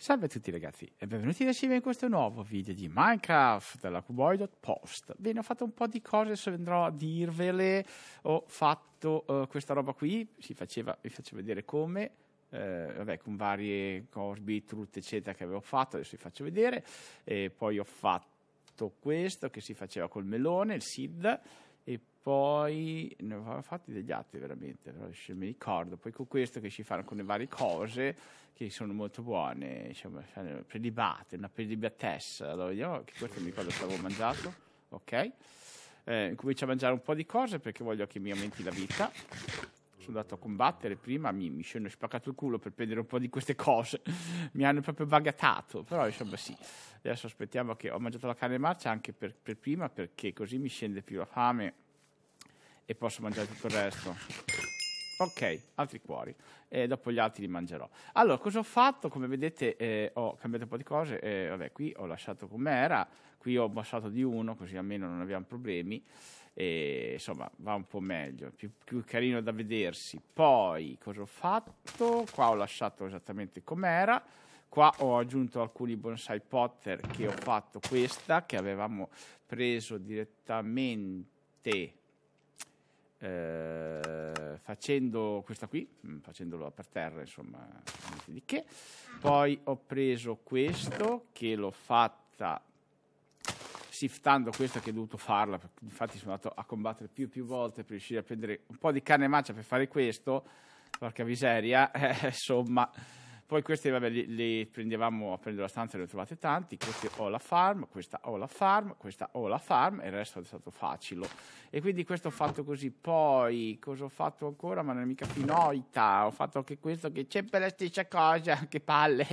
Salve a tutti ragazzi e benvenuti da Shiva in questo nuovo video di Minecraft della Cuboid.post Bene, ho fatto un po' di cose, adesso andrò a dirvele Ho fatto uh, questa roba qui, si faceva, vi faccio vedere come eh, vabbè, con varie cose, beetroot eccetera che avevo fatto, adesso vi faccio vedere e poi ho fatto questo che si faceva col melone, il seed poi ne avevamo fatti degli altri veramente, però adesso mi ricordo. Poi con questo che ci fanno con le varie cose che sono molto buone, diciamo, prelibate, una prelibatessa. Allora vediamo oh, che questo mi ricordo che avevo mangiato. Ok. Eh, comincio a mangiare un po' di cose perché voglio che mi aumenti la vita sono andato a combattere prima, mi, mi sono spaccato il culo per prendere un po' di queste cose, mi hanno proprio bagatato, però insomma sì, adesso aspettiamo che ho mangiato la carne marcia anche per, per prima perché così mi scende più la fame e posso mangiare tutto il resto. Ok, altri cuori. E dopo gli altri li mangerò. Allora, cosa ho fatto? Come vedete eh, ho cambiato un po' di cose. Eh, vabbè, qui ho lasciato com'era. Qui ho abbassato di uno, così almeno non abbiamo problemi. E, insomma, va un po' meglio. Più, più carino da vedersi. Poi, cosa ho fatto? Qua ho lasciato esattamente com'era qua ho aggiunto alcuni bonsai potter che ho fatto questa che avevamo preso direttamente eh, facendo questa qui, mm, facendolo per terra, insomma, niente di che. Poi ho preso questo che l'ho fatta shiftando questa che ho dovuto farla, infatti sono andato a combattere più e più volte per riuscire a prendere un po' di carne e mancia per fare questo, porca miseria, eh, insomma poi queste vabbè, li, li prendevamo, prendere la stanza e ho trovate tanti, Questi ho la farm, questa ho la farm, questa ho la farm e il resto è stato facile. E quindi questo ho fatto così. Poi cosa ho fatto ancora? Ma non è mica finoita, ho fatto anche questo che sempre la stessa cosa, che palle,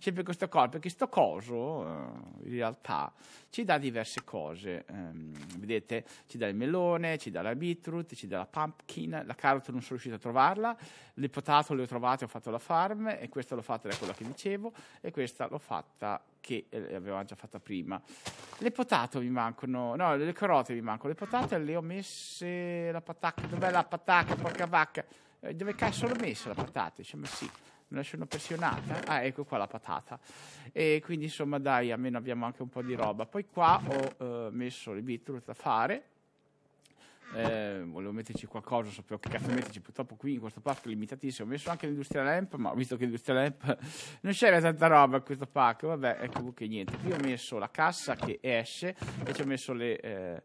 sempre questo corpo, perché sto coso eh, in realtà ci dà diverse cose. Um, vedete, ci dà il melone, ci dà la beetroot, ci dà la pumpkin, la carota non sono riuscito a trovarla, le potato le ho trovate, ho fatto la farm e questa l'ho fatta da quella che dicevo e questa l'ho fatta che eh, già fatta prima. Le potato mi mancano, no, le carote mi mancano, le potate le ho messe la patacca, dov'è la patacca, porca vacca? Eh, dove cazzo l'ho messa la patata? Diciamo sì mi lascio una pressionata. Ah, ecco qua la patata. E quindi insomma, dai, almeno abbiamo anche un po' di roba. Poi qua ho eh, messo le beetroot da fare. Eh, volevo metterci qualcosa, sapevo che cazzo metterci. Purtroppo qui in questo pack è limitatissimo. Ho messo anche l'Industrial Lamp, ma ho visto che l'Industrial Lamp non c'era tanta roba in questo pack. Vabbè, ecco comunque niente. Qui ho messo la cassa che esce e ci ho messo le. Eh,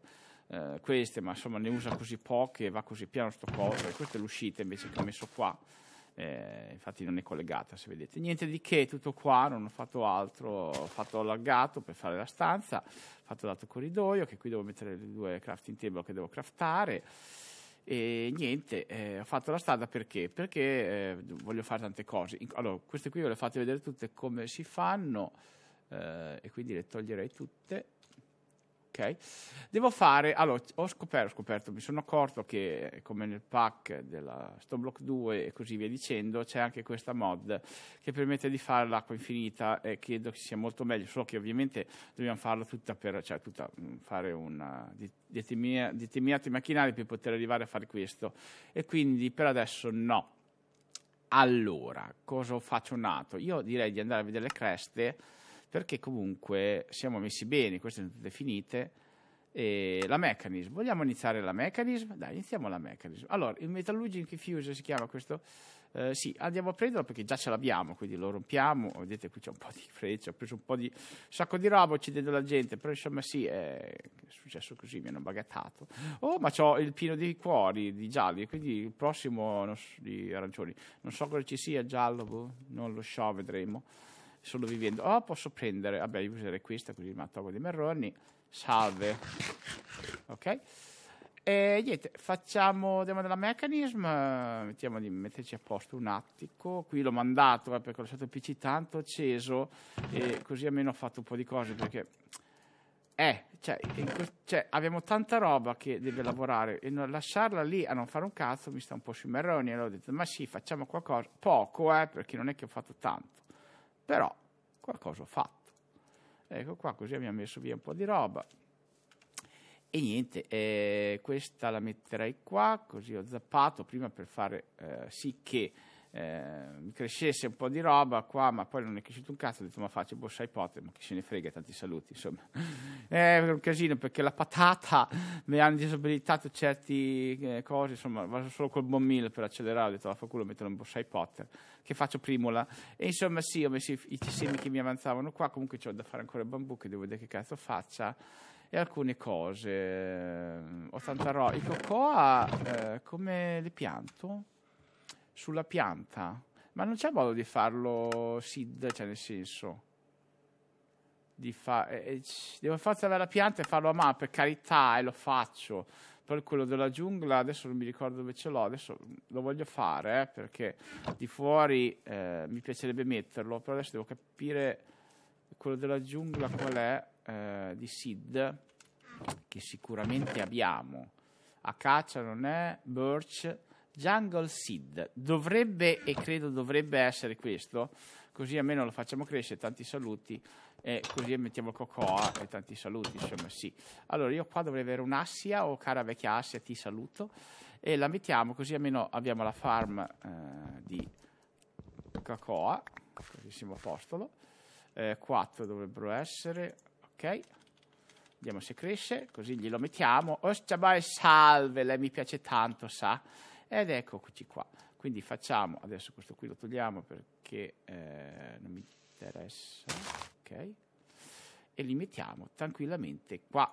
eh, queste, ma insomma ne usa così poche, va così piano sto coso. E questa è l'uscita invece che ho messo qua eh, infatti non è collegata se vedete niente di che tutto qua non ho fatto altro ho fatto allargato per fare la stanza ho fatto l'altro corridoio che qui devo mettere le due crafting table che devo craftare e niente eh, ho fatto la strada perché perché eh, voglio fare tante cose allora queste qui ve le fate vedere tutte come si fanno eh, e quindi le toglierei tutte Devo fare, allora, ho scoperto, ho scoperto, mi sono accorto che eh, come nel pack della Stoneblock 2 e così via dicendo, c'è anche questa mod che permette di fare l'acqua infinita e credo che sia molto meglio, solo che ovviamente dobbiamo farla tutta per, cioè tutta, mm, fare una determinati macchinari per poter arrivare a fare questo e quindi per adesso no. Allora, cosa faccio nato? Io direi di andare a vedere le creste perché comunque siamo messi bene, queste sono tutte finite. E la mechanism, vogliamo iniziare la mechanism? Dai, iniziamo la mechanism. Allora, il metallurgic fuse si chiama questo? Eh, sì, andiamo a prenderlo perché già ce l'abbiamo, quindi lo rompiamo. Oh, vedete, qui c'è un po' di freccia, ho preso un po' di sacco di roba uccidendo la gente, però insomma sì, è successo così, mi hanno bagattato. Oh, ma ho il pino dei cuori di gialli, quindi il prossimo so, di arancioni. Non so cosa ci sia giallo, boh, non lo so, vedremo solo vivendo. Oh, posso prendere, vabbè, io userei questa così mi tolgo dei marroni. Salve. Ok? E niente, facciamo andiamo nella mechanism, mettiamo di metterci a posto un attico, qui l'ho mandato eh, perché ho lasciato il PC tanto acceso e così almeno ho fatto un po' di cose perché... Eh, cioè, que- cioè abbiamo tanta roba che deve lavorare e non lasciarla lì a non fare un cazzo mi sta un po' sui marroni. Allora ho detto, ma sì, facciamo qualcosa, poco eh, perché non è che ho fatto tanto però qualcosa ho fatto. Ecco qua, così abbiamo messo via un po' di roba. E niente, eh, questa la metterei qua, così ho zappato prima per fare eh, sì che eh, mi crescesse un po' di roba qua, ma poi non è cresciuto un cazzo, ho detto ma faccio il borsa ipote, ma chi se ne frega, tanti saluti, insomma. è eh, un casino perché la patata mi hanno disabilitato certe eh, cose, insomma, vado solo col buon per accelerare, ho detto fa culo, metto un borsa ipote, che faccio primola. E insomma sì, ho messo i semi che mi avanzavano qua, comunque ho da fare ancora il bambù, che devo vedere che cazzo faccia e alcune cose. Ho tanta roba. I cocoa eh, come li pianto? sulla pianta, ma non c'è modo di farlo Sid, cioè nel senso di fa- eh, eh devo avere la pianta e farlo a mano per carità e lo faccio. Poi quello della giungla, adesso non mi ricordo dove ce l'ho, adesso lo voglio fare eh, perché di fuori eh, mi piacerebbe metterlo, però adesso devo capire quello della giungla qual è eh, di Sid, che sicuramente abbiamo. A caccia non è, Birch Jungle Seed. Dovrebbe, e credo dovrebbe essere questo, così almeno lo facciamo crescere, tanti saluti, e così mettiamo Cocoa e tanti saluti, insomma sì. Allora io qua dovrei avere un'assia o cara vecchia assia, ti saluto, e la mettiamo così almeno abbiamo la farm eh, di Cocoa, così siamo a postolo. Eh, 4 dovrebbero essere, ok. Vediamo se cresce, così glielo mettiamo. Oh, Ostabai, salve, lei mi piace tanto, sa. Ed eccoci qua. Quindi facciamo, adesso questo qui lo togliamo perché eh, non mi interessa, ok? E li mettiamo tranquillamente qua.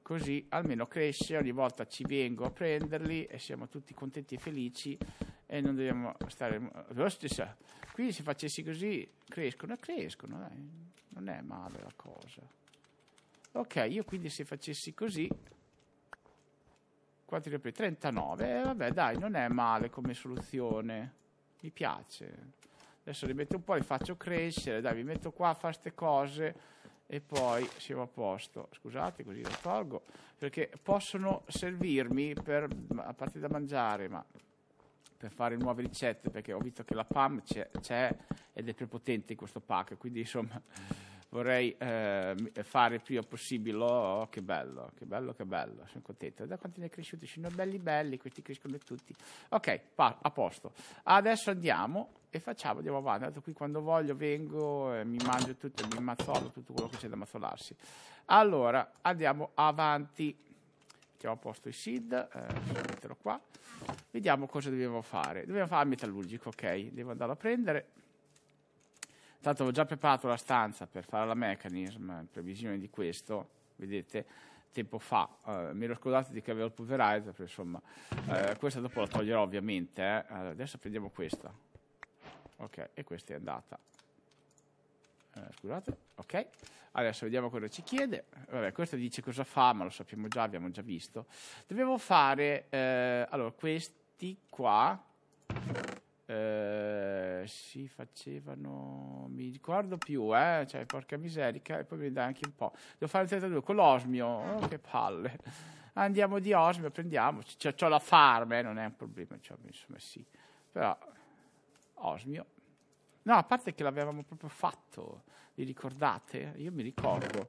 Così almeno cresce, ogni volta ci vengo a prenderli e siamo tutti contenti e felici e non dobbiamo stare... Lo stesso, qui se facessi così crescono, e crescono, eh? non è male la cosa. Ok, io quindi se facessi così quanti ne 39. Eh, vabbè, dai, non è male come soluzione. Mi piace. Adesso li metto un po', li faccio crescere. Dai, vi metto qua a fare queste cose. E poi siamo a posto. Scusate, così lo tolgo. Perché possono servirmi per, a parte da mangiare, ma per fare nuove ricette. Perché ho visto che la PAM c'è, c'è ed è prepotente in questo pack. Quindi, insomma vorrei eh, fare il prima possibile. Oh, che bello, che bello, che bello, sono contento. Da quanti ne è cresciuti? Sono belli belli, questi crescono tutti. Ok, pa- a posto. Adesso andiamo e facciamo, andiamo avanti. Adesso qui quando voglio vengo, e mi mangio tutto, mi ammazzolo tutto quello che c'è da mazzolarsi. Allora, andiamo avanti. Mettiamo a posto i SID, eh, metterò qua. Vediamo cosa dobbiamo fare. Dobbiamo fare il metallurgico, ok. Devo andarlo a prendere. Tanto avevo già preparato la stanza per fare la mechanism in previsione di questo, vedete, tempo fa. Eh, mi ero scordato di che avevo il pulverizer, però insomma, eh, questa dopo la toglierò ovviamente. Eh. Allora, adesso prendiamo questa. Ok, e questa è andata. Eh, scusate, ok. Adesso vediamo cosa ci chiede. Vabbè, questo dice cosa fa, ma lo sappiamo già, abbiamo già visto. Dobbiamo fare, eh, allora, questi qua. Eh, si facevano, mi ricordo più, eh, cioè porca miserica, e poi mi dai anche un po'. Devo fare il 32 con l'osmio, oh, che palle. Andiamo di osmio, prendiamoci, cioè, ho la farm, eh, non è un problema, cioè, insomma sì, però osmio. No, a parte che l'avevamo proprio fatto, vi ricordate? Io mi ricordo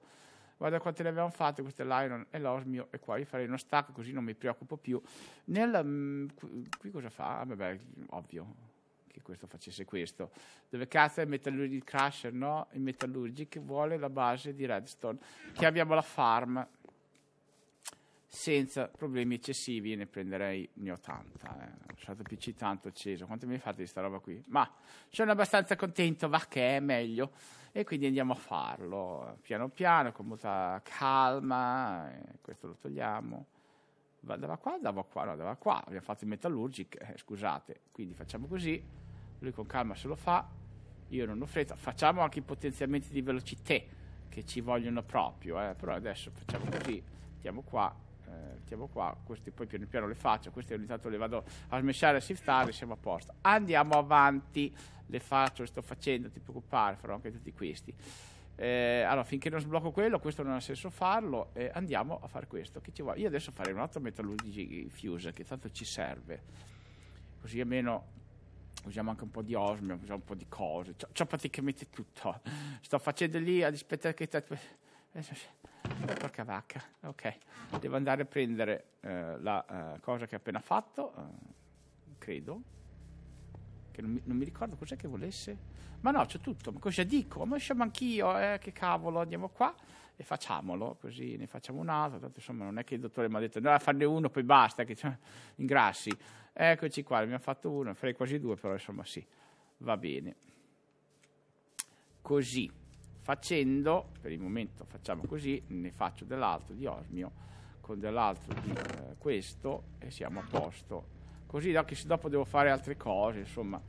guarda quante ne abbiamo fatte, questa è l'iron e l'osmio e qua io farei uno stacco così non mi preoccupo più. Nel, mm, qui cosa fa? Ah, vabbè, ovvio che questo facesse questo. Dove cazzo è il, metallur- il crusher, no? Il metallurgic vuole la base di redstone. Che abbiamo la farm senza problemi eccessivi ne prenderei ne 80 eh. ho usato PC tanto acceso quanto mi fate di sta roba qui? ma sono abbastanza contento va che è meglio e quindi andiamo a farlo piano piano con molta calma eh, questo lo togliamo andava qua, andava qua, no, andava qua abbiamo fatto il metallurgic eh, scusate quindi facciamo così lui con calma se lo fa, io non ho fretta, facciamo anche i potenziamenti di velocità che ci vogliono proprio, eh. però adesso facciamo così, mettiamo qua, eh, mettiamo qua, questi poi piano piano le faccio, queste ogni tanto le vado a smesciare e a shiftare, siamo a posto. Andiamo avanti, le faccio, le sto facendo, ti preoccupare, farò anche tutti questi. Eh, allora, finché non sblocco quello, questo non ha senso farlo. Eh, andiamo a fare questo. Che ci vuole? Io adesso farei un altro metallurgic fuse che tanto ci serve. Così almeno usiamo anche un po' di osmio, usiamo un po' di cose, c'ho, c'ho praticamente tutto. Sto facendo lì a dispettare che... Eh, porca vacca, ok. Devo andare a prendere eh, la eh, cosa che ho appena fatto, eh, credo. Che non mi, non mi, ricordo cos'è che volesse. Ma no, c'è tutto, ma cosa dico? Ma usciamo anch'io, eh, che cavolo, andiamo qua e facciamolo, così ne facciamo un altro, tanto insomma non è che il dottore mi ha detto andiamo farne uno poi basta, che ingrassi, eccoci qua, mi ha fatto uno, ne farei quasi due però insomma sì, va bene. Così, facendo, per il momento facciamo così, ne faccio dell'altro di osmio, con dell'altro di eh, questo e siamo a posto. Così anche se dopo devo fare altre cose, insomma,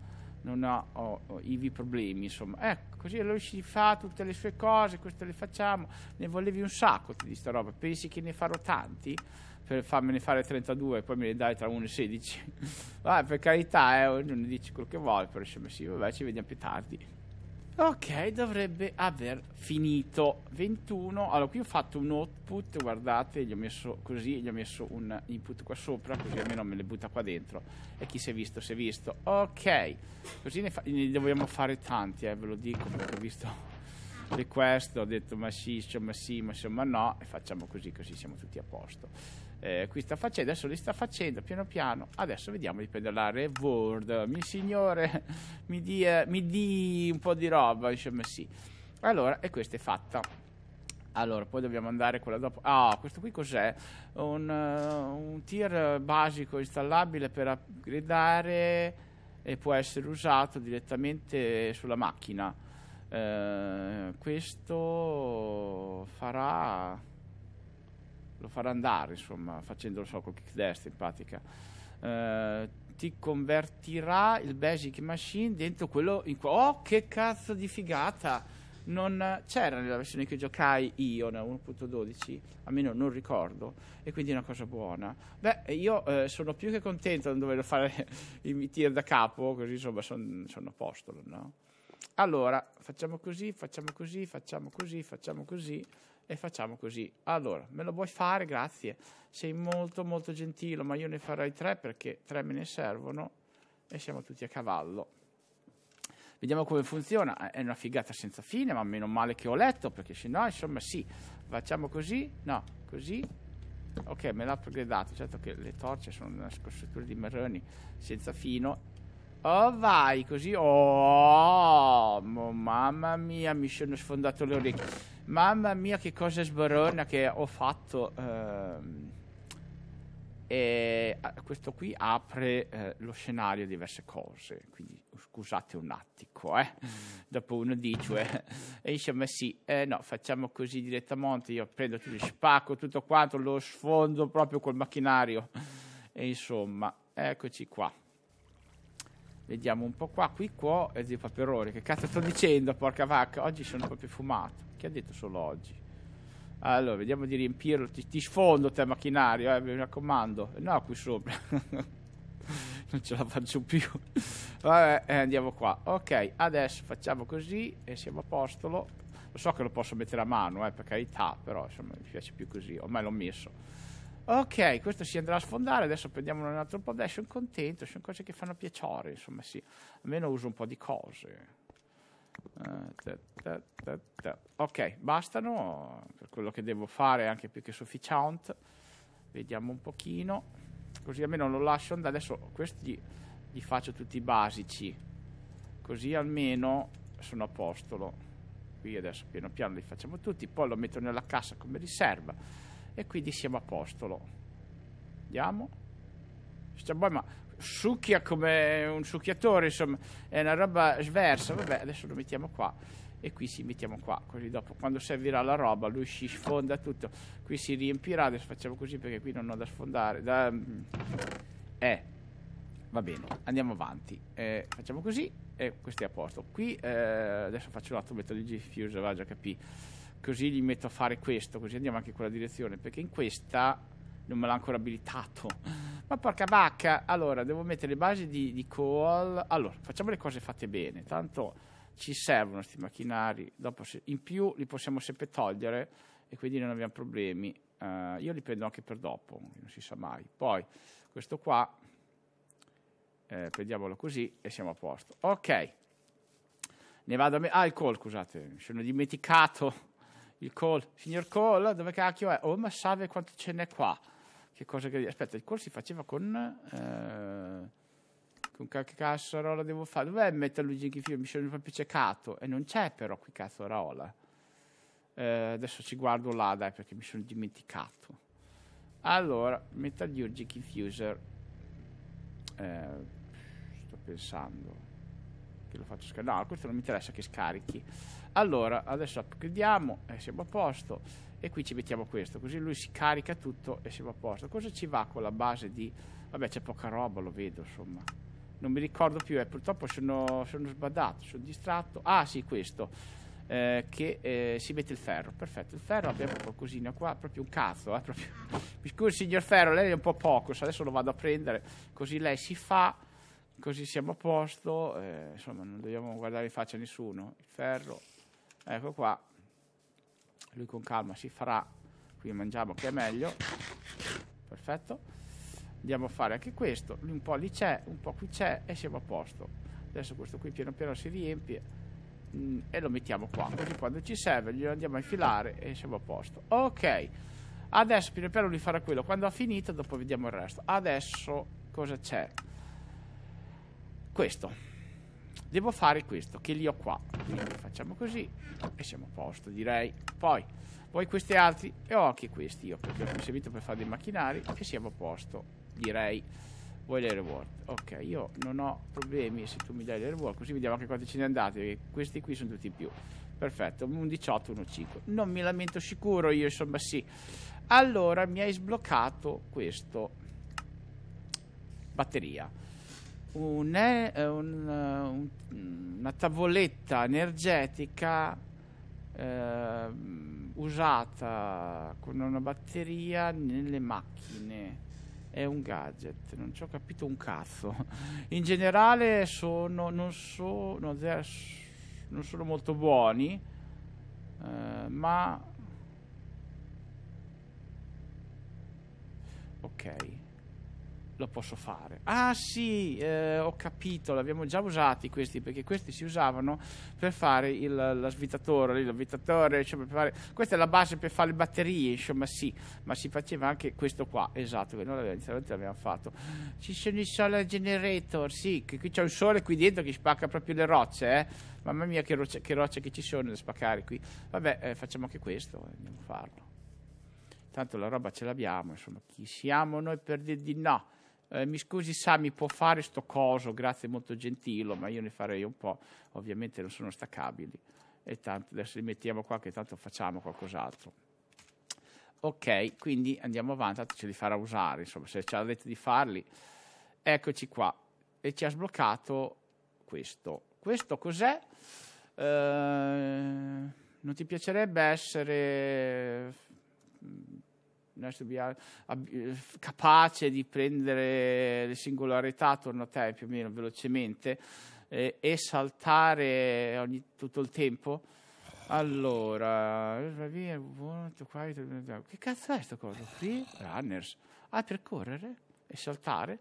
non ho, ho, ho ivi problemi, insomma, ecco così allora si fa tutte le sue cose, queste le facciamo, ne volevi un sacco di sta roba, pensi che ne farò tanti? Per farmene fare 32 e poi me ne dai tra 1 e 16. vabbè, per carità, eh, ognuno dice quello che vuole, però insomma sì, vabbè, ci vediamo più tardi. Ok, dovrebbe aver finito 21. Allora, qui ho fatto un output, guardate, gli ho messo così, gli ho messo un input qua sopra, così almeno me le butta qua dentro. E chi si è visto, si è visto. Ok, così ne, ne dobbiamo fare tanti, eh, ve lo dico, perché ho visto le quest, ho detto ma sì, ma sì, ma insomma no, e facciamo così, così siamo tutti a posto eh, qui sta facendo, adesso li sta facendo piano piano, adesso vediamo di pedalare Word, mi signore mi dia, mi di un po' di roba, insomma sì, allora e questa è fatta. Allora, poi dobbiamo andare quella dopo. Ah, questo qui cos'è? Un, uh, un tier basico installabile per upgradare e può essere usato direttamente sulla macchina. Eh, questo farà lo farà andare, insomma, facendolo solo col kick destro in pratica. Eh, ti convertirà il Basic Machine dentro quello in cui... Oh, che cazzo di figata! Non c'era nella versione che giocai io, 1.12, almeno non ricordo, e quindi è una cosa buona. Beh, io eh, sono più che contento di non doverlo fare i tir da capo, così insomma sono a posto, no? Allora, facciamo così, facciamo così, facciamo così, facciamo così e facciamo così. Allora, me lo vuoi fare? Grazie. Sei molto molto gentile, ma io ne farai tre perché tre me ne servono e siamo tutti a cavallo. Vediamo come funziona. È una figata senza fine, ma meno male che ho letto perché se no, insomma, sì. Facciamo così, no, così. Ok, me l'ha upgradato. Certo che le torce sono una scossatore di marroni senza fino. Oh vai, così. Oh, oh, oh mamma mia, mi sono sfondato le orecchie. Mamma mia, che cosa sborrona che ho fatto. Ehm, e ah, questo qui apre eh, lo scenario a diverse cose. Quindi scusate un attimo, eh. Mm. Dopo uno dice, eh. e dice: Ma sì, eh, no, facciamo così direttamente. Io prendo tutto, spacco tutto quanto, lo sfondo proprio col macchinario. E insomma, eccoci qua. Vediamo un po' qua, qui qua è eh, zio paperone. Che cazzo sto dicendo, porca vacca? Oggi sono proprio fumato. Che ha detto solo oggi? Allora, vediamo di riempirlo. Ti, ti sfondo te macchinario, eh, mi raccomando. No, qui sopra. non ce la faccio più. Vabbè, eh, andiamo qua. Ok, adesso facciamo così e siamo a posto. Lo so che lo posso mettere a mano, eh, per carità, però insomma mi piace più così. Ormai l'ho messo. Ok, questo si andrà a sfondare, adesso prendiamo un altro po'. Dai, sono contento, sono cose che fanno piacere, insomma sì. Almeno uso un po' di cose. Eh, ok, bastano per quello che devo fare, anche più che sufficiente. Vediamo un pochino, così almeno lo lascio andare. Adesso questi li faccio tutti i basici, così almeno sono a posto. Qui adesso piano piano li facciamo tutti, poi lo metto nella cassa come riserva e quindi siamo a posto. Vediamo. ma succhia come un succhiatore, insomma, è una roba sversa. Vabbè, adesso lo mettiamo qua e qui si mettiamo qua, così dopo quando servirà la roba lui si sfonda tutto. Qui si riempirà, adesso facciamo così perché qui non ho da sfondare. Da... Eh, va bene, andiamo avanti. Eh, facciamo così e questo è a posto. Qui eh, adesso faccio l'altro, altro metodo di diffuse, va già capì. Così gli metto a fare questo, così andiamo anche in quella direzione, perché in questa non me l'ha ancora abilitato. Ma porca vacca, allora devo mettere le basi di, di call. Allora, facciamo le cose fatte bene. Tanto ci servono questi macchinari. Dopo se, in più li possiamo sempre togliere e quindi non abbiamo problemi. Uh, io li prendo anche per dopo, non si sa mai. Poi questo qua, eh, prendiamolo così e siamo a posto. Ok, ne vado a me. Ah, il call, scusate, mi sono dimenticato. Il call, signor Call, dove cacchio è? Oh, ma salve quanto ce n'è qua. Che cosa che... Aspetta, il corso si faceva con... Eh, con qualche cassarola devo fare. Dov'è metallurgia che filo? Mi sono proprio ceccato. E non c'è però qui cazzarola. Eh, adesso ci guardo là, dai, perché mi sono dimenticato. Allora, metallurgic infuser. Eh, sto pensando che lo faccio scaricare. No, questo non mi interessa che scarichi. Allora, adesso upgradiamo e eh, siamo a posto e qui ci mettiamo questo, così lui si carica tutto e siamo a posto. Cosa ci va con la base di... Vabbè c'è poca roba, lo vedo insomma. Non mi ricordo più, eh, purtroppo sono, sono sbadato, sono distratto. Ah sì, questo, eh, che eh, si mette il ferro. Perfetto, il ferro abbiamo qualcosina qua, proprio un cazzo. Eh, proprio. Mi scusi signor Ferro, lei è un po' poco, adesso lo vado a prendere, così lei si fa così siamo a posto, eh, insomma non dobbiamo guardare in faccia a nessuno, il ferro, ecco qua, lui con calma si farà. Qui mangiamo che è meglio. Perfetto. Andiamo a fare anche questo. Lui un po' lì c'è, un po' qui c'è e siamo a posto. Adesso questo qui piano piano si riempie mh, mm, e lo mettiamo qua. Così quando ci serve glielo andiamo a infilare e siamo a posto. Ok. Adesso piano piano lui farà quello. Quando ha finito dopo vediamo il resto. Adesso cosa c'è? Questo devo fare questo che li ho qua quindi facciamo così e siamo a posto direi poi poi questi altri e ho anche questi io perché ho servito per fare dei macchinari e siamo a posto direi vuoi le reward ok io non ho problemi se tu mi dai le reward così vediamo anche quanti ce ne andate perché questi qui sono tutti in più perfetto un 18 un 5 non mi lamento sicuro io insomma sì allora mi hai sbloccato questo batteria un, eh, eh, un, una tavoletta energetica eh, usata con una batteria nelle macchine. È un gadget, non ci ho capito un cazzo. In generale sono, non, sono, non sono molto buoni, eh, ma... Ok lo posso fare. Ah sì, eh, ho capito, l'abbiamo già usati questi perché questi si usavano per fare il, la svitatore, l'avvitatore, cioè fare... questa è la base per fare le batterie, insomma sì, ma si faceva anche questo qua, esatto, che noi inizialmente l'abbiamo fatto. Ci sono i solar generator, sì, che qui c'è un sole qui dentro che spacca proprio le rocce, eh. mamma mia che, rocce che, rocce che ci sono da spaccare qui. Vabbè, eh, facciamo anche questo, eh, andiamo a farlo. Tanto la roba ce l'abbiamo, insomma, chi siamo noi per dir di no? Eh, mi scusi sa mi può fare sto coso grazie molto gentile ma io ne farei un po' ovviamente non sono staccabili e tanto adesso li mettiamo qua che tanto facciamo qualcos'altro ok quindi andiamo avanti tanto ce li farà usare insomma se ci ha detto di farli eccoci qua e ci ha sbloccato questo questo cos'è? Eh, non ti piacerebbe essere noi dobbiamo, ab, eh, capace di prendere le singolarità attorno a te più o meno velocemente eh, e saltare ogni, tutto il tempo. Allora, eh, eh, che cazzo è questo coso? Free Runners. Ah, per correre e saltare?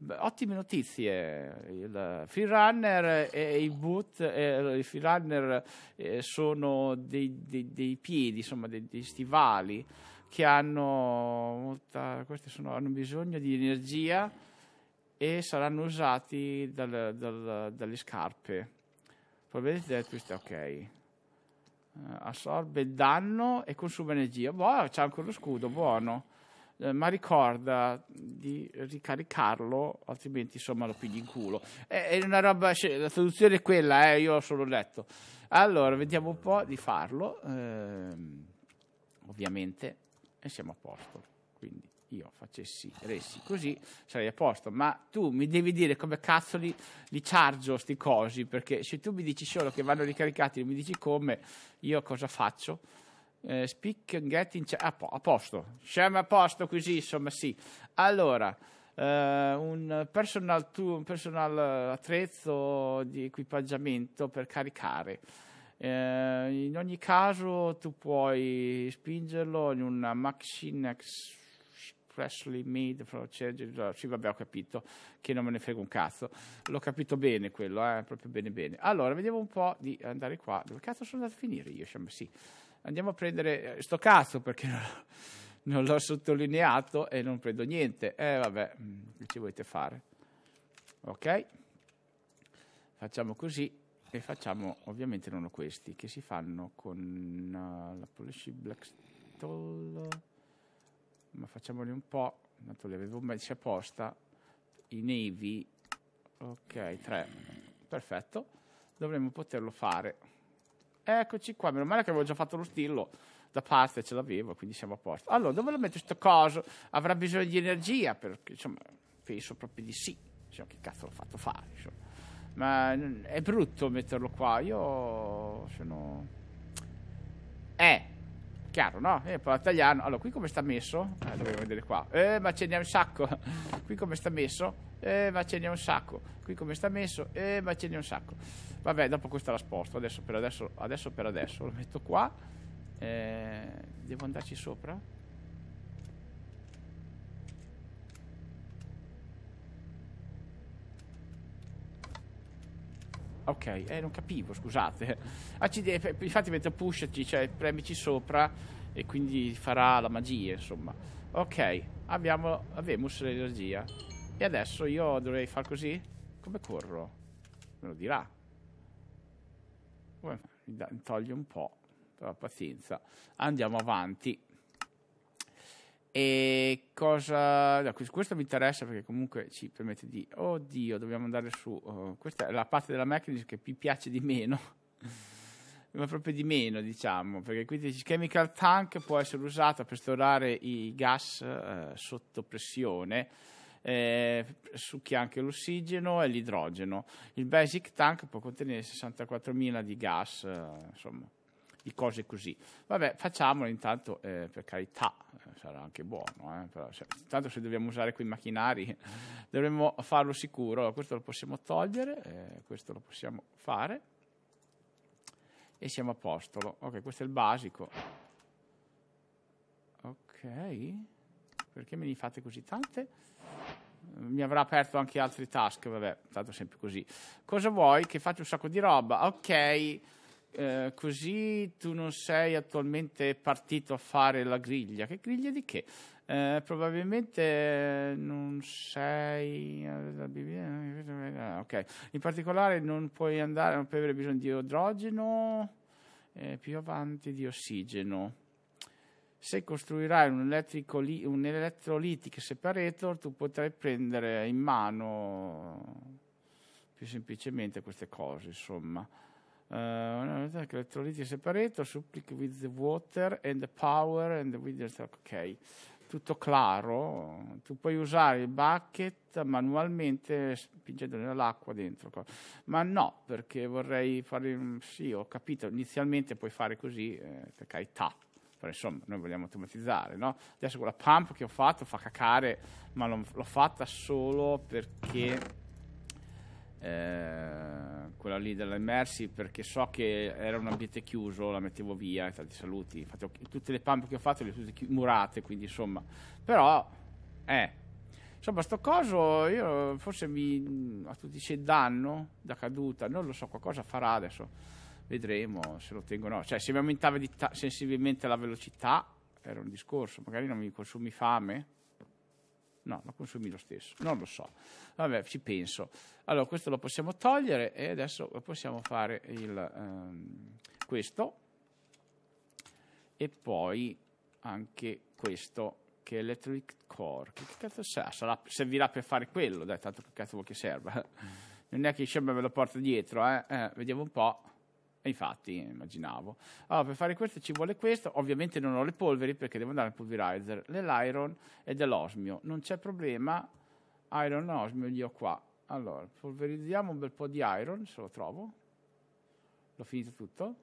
Beh, ottime notizie, il free runner e i boot, eh, i free runner eh, sono dei, dei, dei piedi, insomma dei, dei stivali che hanno, molta, sono, hanno bisogno di energia e saranno usati dal, dal, dalle scarpe. Provvedete questo è ok. Eh, assorbe il danno e consuma energia. Boh, c'è anche lo scudo, buono. Eh, ma ricorda di ricaricarlo, altrimenti insomma lo pigli in culo. È, è una roba, cioè, la traduzione è quella, eh, io ho solo letto. Allora, vediamo un po' di farlo. Eh, ovviamente e siamo a posto. Quindi io facessi, ressi così, sarei a posto. Ma tu mi devi dire come cazzo li, li chargio sti cosi, perché se tu mi dici solo che vanno ricaricati e mi dici come, io cosa faccio? Eh, speak and get in charge. Ah, a posto, siamo a posto così, insomma sì. Allora... Uh, un personal, tool, un personal attrezzo di equipaggiamento per caricare. Eh, in ogni caso tu puoi spingerlo in una machine expressly made for change. Cioè, sì, vabbè, ho capito che non me ne frega un cazzo. L'ho capito bene quello, eh, proprio bene bene. Allora, vediamo un po' di andare qua. Dove cazzo sono andato a finire io? Sì. Andiamo a prendere eh, sto cazzo perché non, non l'ho sottolineato e non prendo niente. Eh, vabbè, mm, che ci volete fare? Ok. Facciamo così e facciamo ovviamente non questi che si fanno con uh, la Polish Black Stall ma facciamoli un po' Intanto li avevo messi apposta i navy ok 3 perfetto dovremmo poterlo fare eccoci qua meno male che avevo già fatto lo stillo da parte ce l'avevo quindi siamo a posto allora dove lo metto questo coso avrà bisogno di energia perché insomma penso proprio di sì insomma, che cazzo l'ho fatto fare insomma ma è brutto metterlo qua. Io sono. Eh, chiaro, no? E eh, poi la tagliano. Allora, qui come sta messo? Eh, dovevo vedere qua. Eh, ma ce n'è un sacco. qui come sta messo? Eh, ma ce n'è un sacco. Qui come sta messo? Eh, ma ce n'è un sacco. Vabbè, dopo questa la sposto. Adesso per adesso, adesso per adesso lo metto qua. Eh, devo andarci sopra? Ok, eh, non capivo, scusate. Accidenti, ah, infatti mentre pushati, cioè premici sopra e quindi farà la magia, insomma. Ok, abbiamo Avemus l'energia. E adesso io dovrei far così? Come corro? Me lo dirà. Mi, da, mi toglie un po', però pazienza. Andiamo avanti. E cosa. No, questo mi interessa perché comunque ci permette di. Oddio, dobbiamo andare su. Oh, questa è la parte della macchina che mi piace di meno. Ma proprio di meno, diciamo. Perché qui dice Chemical Tank può essere usato per storare i gas eh, sotto pressione. Eh, succhia anche l'ossigeno e l'idrogeno. Il Basic Tank può contenere 64.000 di gas, eh, insomma, di cose così. Vabbè, facciamolo intanto, eh, per carità, eh, sarà anche buono, eh, però se, cioè, tanto se dobbiamo usare quei macchinari dovremmo farlo sicuro, questo lo possiamo togliere, eh, questo lo possiamo fare e siamo a posto. Ok, questo è il basico. Ok, perché me ne fate così tante? Eh, mi avrà aperto anche altri task, vabbè, tanto sempre così. Cosa vuoi? Che faccio un sacco di roba. Ok, eh, così tu non sei attualmente partito a fare la griglia. Che griglia di che? Eh, probabilmente non sei eh, eh, ok in particolare non puoi andare non puoi avere bisogno di idrogeno eh, più avanti di ossigeno se costruirai un, li- un elettrolitic separator tu potrai prendere in mano più semplicemente queste cose insomma Uh, elettroliti separato, supplic with the water and the power and with the... Ok, tutto chiaro, Tu puoi usare il bucket manualmente spingendo nell'acqua dentro. Ma no, perché vorrei fare... Sì, ho capito, inizialmente puoi fare così, eh, per carità. Però insomma, noi vogliamo automatizzare, no? Adesso quella pump che ho fatto fa cacare, ma l'ho, l'ho fatta solo perché... Eh, quella lì della dell'immersi perché so che era un ambiente chiuso, la mettevo via, tanti saluti, infatti ho, tutte le pampe che ho fatto le ho tutte chi- murate, quindi insomma, però, eh, insomma sto coso io forse mi, a tutti c'è danno da caduta, non lo so, qualcosa farà adesso, vedremo se lo tengo o no, cioè se mi aumentava ta- sensibilmente la velocità era un discorso, magari non mi consumi fame, No, lo consumi lo stesso, non lo so. Vabbè, ci penso. Allora, questo lo possiamo togliere e adesso possiamo fare il, ehm, questo e poi anche questo che è Electric Core. Che cazzo sa? Sarà, servirà per fare quello, dai, tanto che cazzo vuol che serva. Non è che Shem me lo porta dietro, eh? eh vediamo un po' infatti, immaginavo. Allora, ah, per fare questo ci vuole questo. Ovviamente non ho le polveri perché devo andare al pulverizer, dell'iron e dell'osmio. Non c'è problema, iron e osmio li ho qua. Allora, polverizziamo un bel po' di iron, se lo trovo. L'ho finito tutto.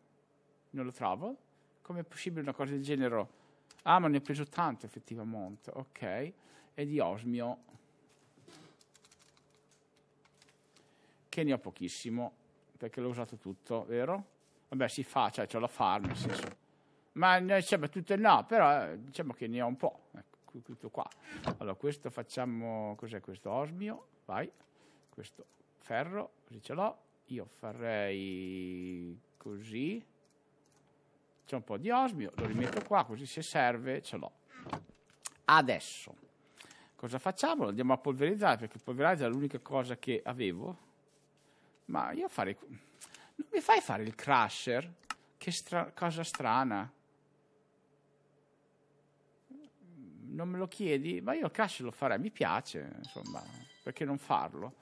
Non lo trovo. Com'è possibile una cosa del genere? Ah, ma ne ho preso tanto effettivamente. Ok. E di osmio. Che ne ho pochissimo, perché l'ho usato tutto, vero? vabbè si fa, cioè ce la fa, nel senso. Ma diciamo tutte no, però eh, diciamo che ne ho un po', ecco, tutto qua. Allora questo facciamo, cos'è questo? Osmio, vai, questo ferro, così ce l'ho. Io farei così, c'è un po' di osmio, lo rimetto qua, così se serve ce l'ho. Adesso, cosa facciamo? Lo andiamo a polverizzare, perché polverizzare è l'unica cosa che avevo. Ma io farei non mi fai fare il crusher? Che stra- cosa strana. Non me lo chiedi? Ma io il crusher lo farei, mi piace, insomma, perché non farlo?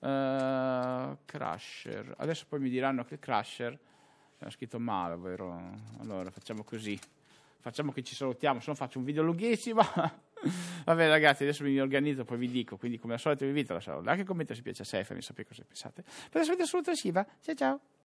Uh, crasher. Adesso poi mi diranno che il crasher era eh, scritto male, vero? Allora facciamo così. Facciamo che ci salutiamo, se no faccio un video lunghissimo. Vabbè ragazzi, adesso mi organizzo, poi vi dico. Quindi come al solito vi invito a lasciare un like e commento se piace a Sefer, mi sapete cosa pensate. Per la seguente saluto, Shiva. Ciao ciao!